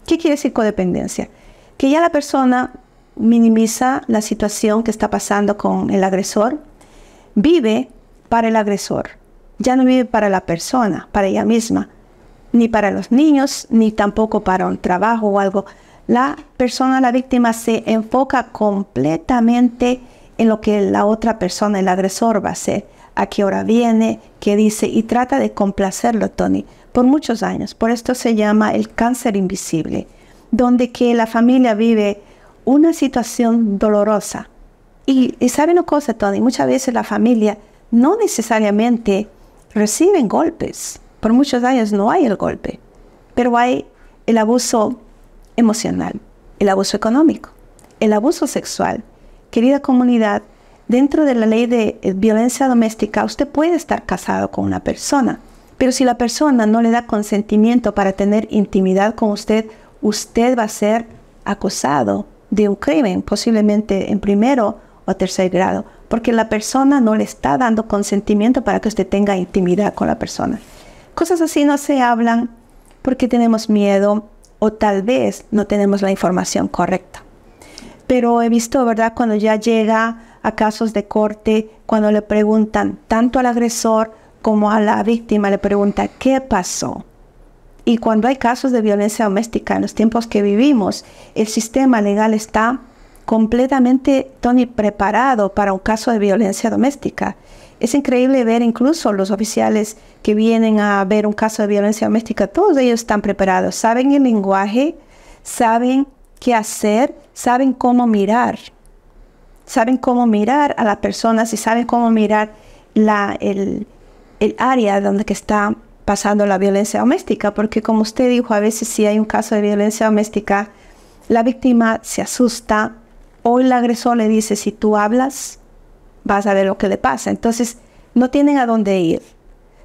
¿Qué quiere decir codependencia? Que ya la persona minimiza la situación que está pasando con el agresor, vive para el agresor, ya no vive para la persona, para ella misma, ni para los niños, ni tampoco para un trabajo o algo la persona, la víctima, se enfoca completamente en lo que la otra persona, el agresor, va a hacer, a qué hora viene, qué dice, y trata de complacerlo, Tony, por muchos años. Por esto se llama el cáncer invisible, donde que la familia vive una situación dolorosa. Y, y saben una cosa, Tony, muchas veces la familia no necesariamente reciben golpes. Por muchos años no hay el golpe, pero hay el abuso emocional, el abuso económico, el abuso sexual. Querida comunidad, dentro de la ley de eh, violencia doméstica, usted puede estar casado con una persona, pero si la persona no le da consentimiento para tener intimidad con usted, usted va a ser acusado de un crimen, posiblemente en primero o tercer grado, porque la persona no le está dando consentimiento para que usted tenga intimidad con la persona. Cosas así no se hablan porque tenemos miedo, o tal vez no tenemos la información correcta. Pero he visto, ¿verdad? Cuando ya llega a casos de corte, cuando le preguntan tanto al agresor como a la víctima, le pregunta qué pasó. Y cuando hay casos de violencia doméstica en los tiempos que vivimos, el sistema legal está completamente, Tony, preparado para un caso de violencia doméstica. Es increíble ver incluso los oficiales que vienen a ver un caso de violencia doméstica, todos ellos están preparados, saben el lenguaje, saben qué hacer, saben cómo mirar, saben cómo mirar a las personas y saben cómo mirar la, el, área donde que está pasando la violencia doméstica, porque como usted dijo, a veces si hay un caso de violencia doméstica, la víctima se asusta, o el agresor le dice, si tú hablas, vas a ver lo que le pasa. Entonces, no tienen a dónde ir,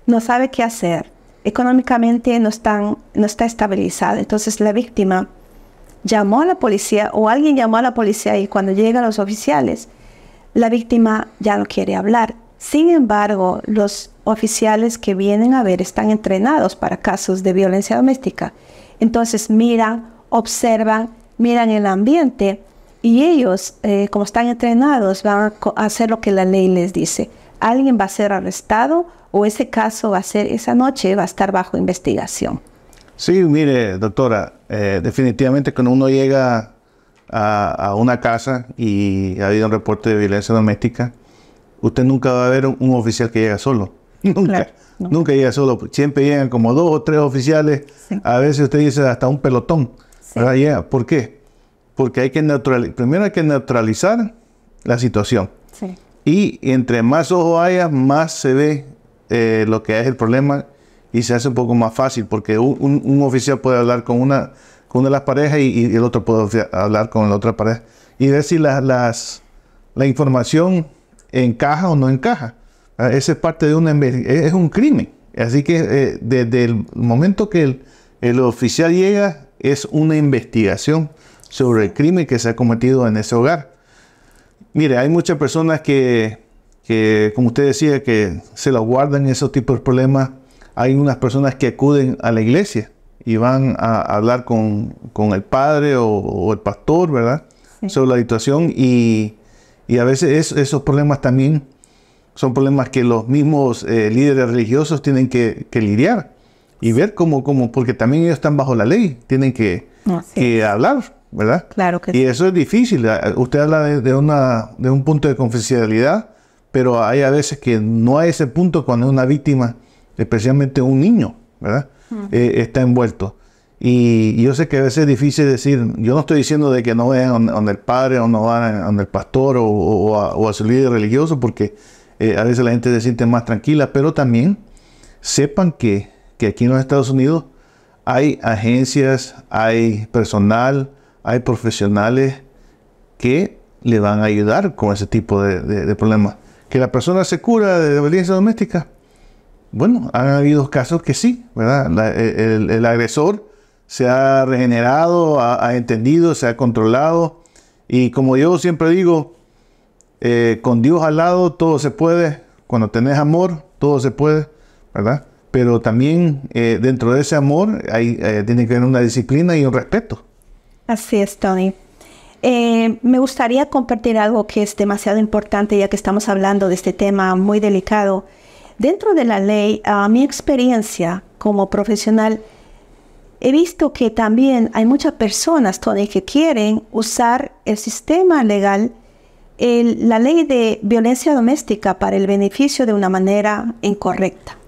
no sabe qué hacer, económicamente no, están, no está estabilizada. Entonces, la víctima llamó a la policía o alguien llamó a la policía y cuando llegan los oficiales, la víctima ya no quiere hablar. Sin embargo, los oficiales que vienen a ver están entrenados para casos de violencia doméstica. Entonces miran, observan, miran el ambiente y ellos, eh, como están entrenados, van a hacer lo que la ley les dice. Alguien va a ser arrestado o ese caso va a ser esa noche, va a estar bajo investigación. Sí, mire, doctora, eh, definitivamente cuando uno llega a, una casa y ha habido un reporte de violencia doméstica, usted nunca va a ver un, oficial que llega solo. Nunca, nunca llega solo. Siempre llegan como dos o tres oficiales. A veces usted dice hasta un pelotón. ¿Por qué? porque hay que primero hay que neutralizar la situación. Y entre más ojo haya, más se ve eh, lo que es el problema y se hace un poco más fácil, porque un, oficial puede hablar con una, con una de las parejas y, el otro puede hablar con la otra pareja y ver si la, las, la información encaja o no encaja. Ah, ese es parte de una es un crimen. Así que eh, desde el momento que el, el oficial llega, es una investigación sobre el crimen que se ha cometido en ese hogar. Mire, hay muchas personas que, como usted decía, que se los guardan esos tipos de problemas. Hay unas personas que acuden a la iglesia y van a hablar con, el padre o, el pastor, ¿verdad? Sobre la situación y, a veces esos problemas también son problemas que los mismos eh, líderes religiosos tienen que, lidiar y ver cómo, porque también ellos están bajo la ley, tienen que, que hablar ¿verdad? Claro que y sí. Y eso es difícil. Usted habla de, una, de un punto de confidencialidad, pero hay a veces que no hay ese punto cuando una víctima, especialmente un niño, ¿verdad? Eh, está envuelto. Y, yo sé que a veces es difícil decir, yo no estoy diciendo de que no vayan donde el padre o no vayan donde el pastor o, a, su líder religioso, porque eh, a veces la gente se siente más tranquila, pero también sepan que, que aquí en los Estados Unidos hay agencias, hay personal, hay profesionales que le van a ayudar con ese tipo de, problemas. Que la persona se cura de violencia doméstica. Bueno, han habido casos que sí, ¿verdad? el, agresor se ha regenerado, ha, entendido, se ha controlado. Y como yo siempre digo, eh, con Dios al lado todo se puede. Cuando tenés amor, todo se puede, ¿verdad? Pero también eh, dentro de ese amor hay, eh, tiene que haber una disciplina y un respeto. Así es, Tony. Eh, me gustaría compartir algo que es demasiado importante ya que estamos hablando de este tema muy delicado. Dentro de la ley, a mi experiencia como profesional, he visto que también hay muchas personas, Tony, que quieren usar el sistema legal, la ley de violencia doméstica para el beneficio de una manera incorrecta.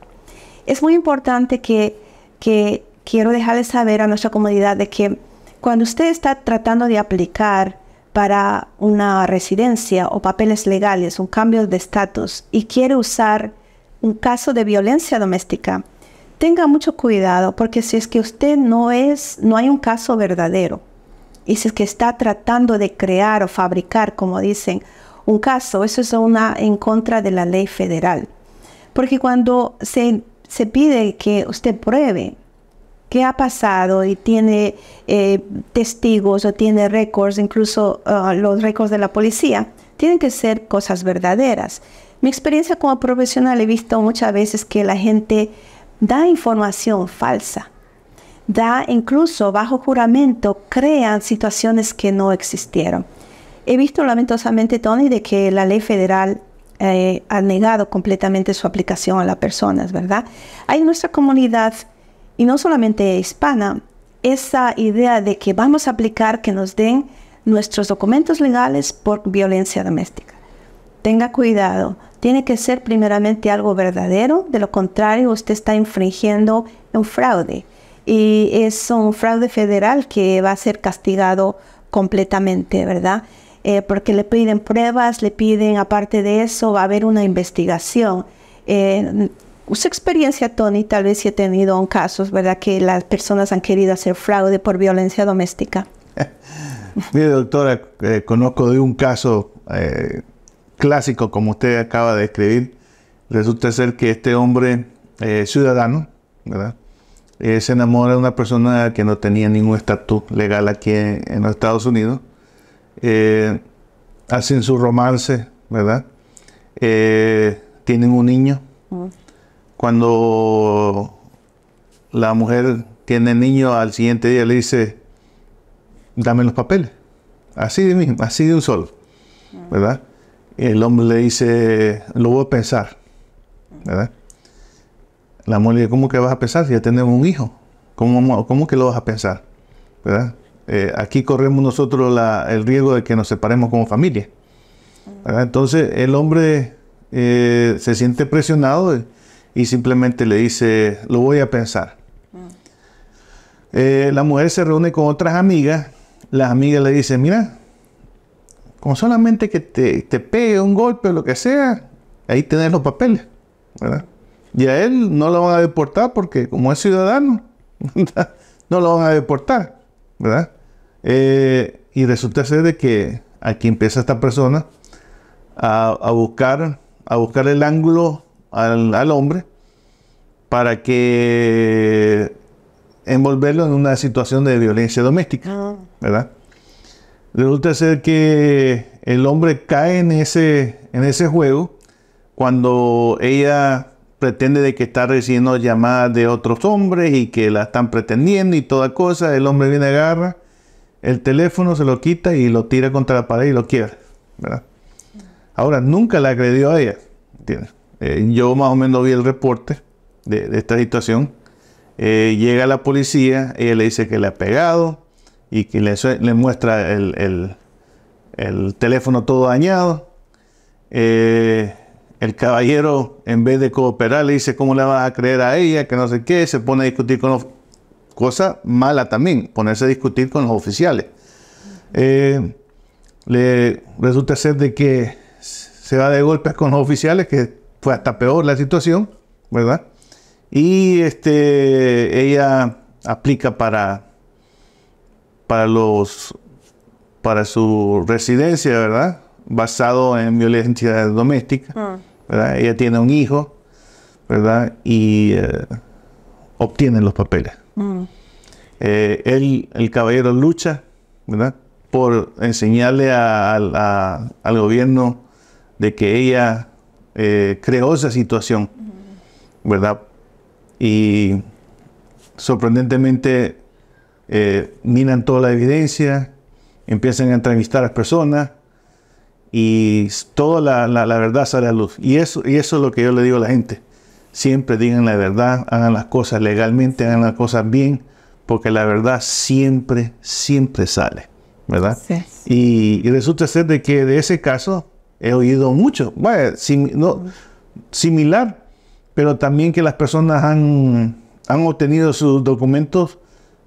Es muy importante que, que quiero dejarles saber a nuestra comunidad de que cuando usted está tratando de aplicar para una residencia o papeles legales, un cambio de estatus y quiere usar un caso de violencia doméstica, tenga mucho cuidado porque si es que usted no es, no hay un caso verdadero y si es que está tratando de crear o fabricar, como dicen, un caso, eso es una en contra de la ley federal. Porque cuando se, se pide que usted pruebe qué ha pasado y tiene eh, testigos o tiene récords, incluso ah, los récords de la policía, tienen que ser cosas verdaderas. Mi experiencia como profesional he visto muchas veces que la gente da información falsa, da incluso bajo juramento, crean situaciones que no existieron. He visto lamentosamente, Tony, de que la ley federal eh, ha negado completamente su aplicación a las personas, ¿verdad? Hay en nuestra comunidad y no solamente hispana, esa idea de que vamos a aplicar que nos den nuestros documentos legales por violencia doméstica. Tenga cuidado, tiene que ser primeramente algo verdadero, de lo contrario usted está infringiendo un fraude y es un fraude federal que va a ser castigado completamente, ¿verdad? Eh, porque le piden pruebas, le piden, aparte de eso, va a haber una investigación. Eh, Usa experiencia, Tony, tal vez si he tenido casos, ¿verdad? Que las personas han querido hacer fraude por violencia doméstica. Mire, doctora, eh, conozco de un caso eh, clásico, como usted acaba de escribir. Resulta ser que este hombre eh, ciudadano, ¿verdad? se enamora de una persona que no tenía ningún estatus legal aquí en, los Estados Unidos. hacen su romance, ¿verdad? tienen un niño. Mm cuando la mujer tiene niño, al siguiente día le dice, dame los papeles. Así de mismo, así de un solo. ¿Verdad? el hombre le dice, lo voy a pensar. ¿Verdad? La mujer le dice, ¿cómo que vas a pensar si ya tenemos un hijo? ¿Cómo, cómo que lo vas a pensar? ¿Verdad? Eh, aquí corremos nosotros el riesgo de que nos separemos como familia. Entonces el hombre eh, se siente presionado y simplemente le dice, lo voy a pensar. Mm. Eh, la mujer se reúne con otras amigas, las amigas le dicen, mira, con solamente que te, te pegue un golpe o lo que sea, ahí tenés los papeles, Y a él no lo van a deportar porque como es ciudadano, no lo van a deportar, eh, y resulta ser de que aquí empieza esta persona a, a, buscar, a buscar el ángulo al, hombre para que envolverlo en una situación de violencia doméstica, ah. ¿verdad? Resulta ser que el hombre cae en ese, en ese juego cuando ella pretende de que está recibiendo llamadas de otros hombres y que la están pretendiendo y toda cosa, el hombre viene, agarra el teléfono, se lo quita y lo tira contra la pared y lo quiebra, ¿verdad? Ahora, nunca la agredió a ella, ¿entiendes? Eh, yo más o menos vi el reporte de, esta situación. Eh, llega la policía, ella le dice que le ha pegado y que le, muestra el, teléfono todo dañado. Eh, el caballero, en vez de cooperar, le dice cómo le vas a creer a ella, que no sé qué, se pone a discutir con los... Cosa mala también, ponerse a discutir con los oficiales. le resulta ser de que se va de golpes con los oficiales que fue hasta peor la situación, ¿verdad? Y este, ella aplica para, para, los, para su residencia, ¿verdad? Basado en violencia doméstica, ah. ¿verdad? Ella tiene un hijo, ¿verdad? Y eh, obtiene los papeles. Mm. Eh, el caballero lucha, ¿verdad? Por enseñarle al gobierno de que ella eh, creó esa situación, ¿verdad? Y sorprendentemente eh, minan toda la evidencia, empiezan a entrevistar a las personas y toda la, verdad sale a luz. Y eso, y eso es lo que yo le digo a la gente. Siempre digan la verdad, hagan las cosas legalmente, hagan las cosas bien, porque la verdad siempre, siempre sale, ¿verdad? Y, y resulta ser de que de ese caso, He oído mucho, bueno, similar, pero también que las personas han, han obtenido sus documentos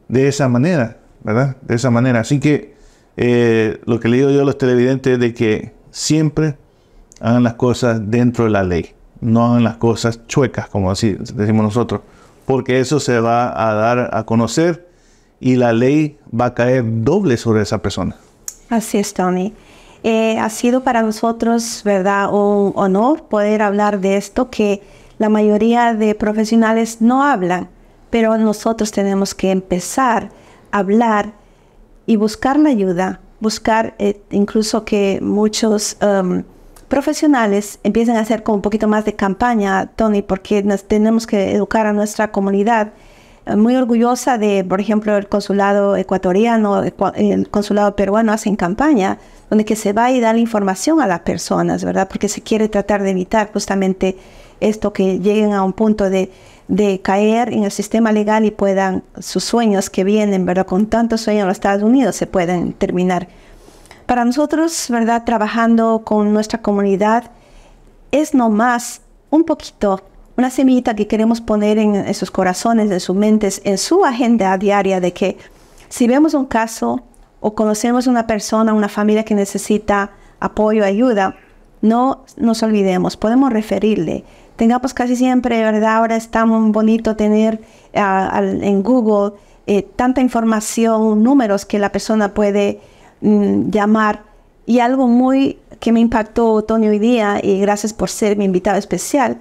de esa manera, ¿verdad? De esa manera. Así que eh, lo que le digo yo a los televidentes es de que siempre hagan las cosas dentro de la ley, no hagan las cosas chuecas, como así decimos nosotros, porque eso se va a dar a conocer y la ley va a caer doble sobre esa persona. Así es, Tony. Eh, ha sido para nosotros, ¿verdad?, un honor poder hablar de esto que la mayoría de profesionales no hablan, pero nosotros tenemos que empezar a hablar y buscar la ayuda, buscar eh, incluso que muchos um, profesionales empiecen a hacer como un poquito más de campaña, Tony, porque nos tenemos que educar a nuestra comunidad muy orgullosa de, por ejemplo, el consulado ecuatoriano, el consulado peruano hacen campaña donde que se va y da la información a las personas, ¿verdad? Porque se quiere tratar de evitar justamente esto que lleguen a un punto de, de caer en el sistema legal y puedan sus sueños que vienen, ¿verdad? Con tantos sueños en los Estados Unidos se pueden terminar. Para nosotros, ¿verdad? Trabajando con nuestra comunidad es nomás un poquito una semillita que queremos poner en, esos sus corazones, en sus mentes, en su agenda diaria de que si vemos un caso o conocemos una persona, una familia que necesita apoyo, ayuda, no nos olvidemos, podemos referirle. Tengamos casi siempre, ¿verdad? Ahora está tan bonito tener ah, en Google eh, tanta información, números que la persona puede mm, llamar. Y algo muy que me impactó Tony hoy día, y gracias por ser mi invitado especial,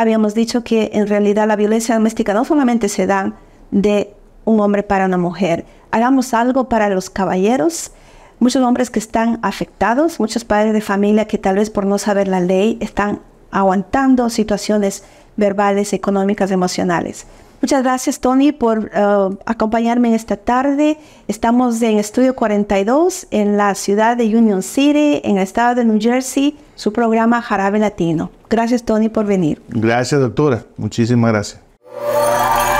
habíamos dicho que en realidad la violencia doméstica no solamente se da de un hombre para una mujer. Hagamos algo para los caballeros. Muchos hombres que están afectados, muchos padres de familia que tal vez por no saber la ley están aguantando situaciones verbales, económicas, emocionales. Muchas gracias, Tony, por uh, acompañarme en esta tarde. Estamos en Estudio 42 en la ciudad de Union City, en el estado de New Jersey su programa Jarabe Latino. Gracias, Tony, por venir. Gracias, doctora. Muchísimas gracias.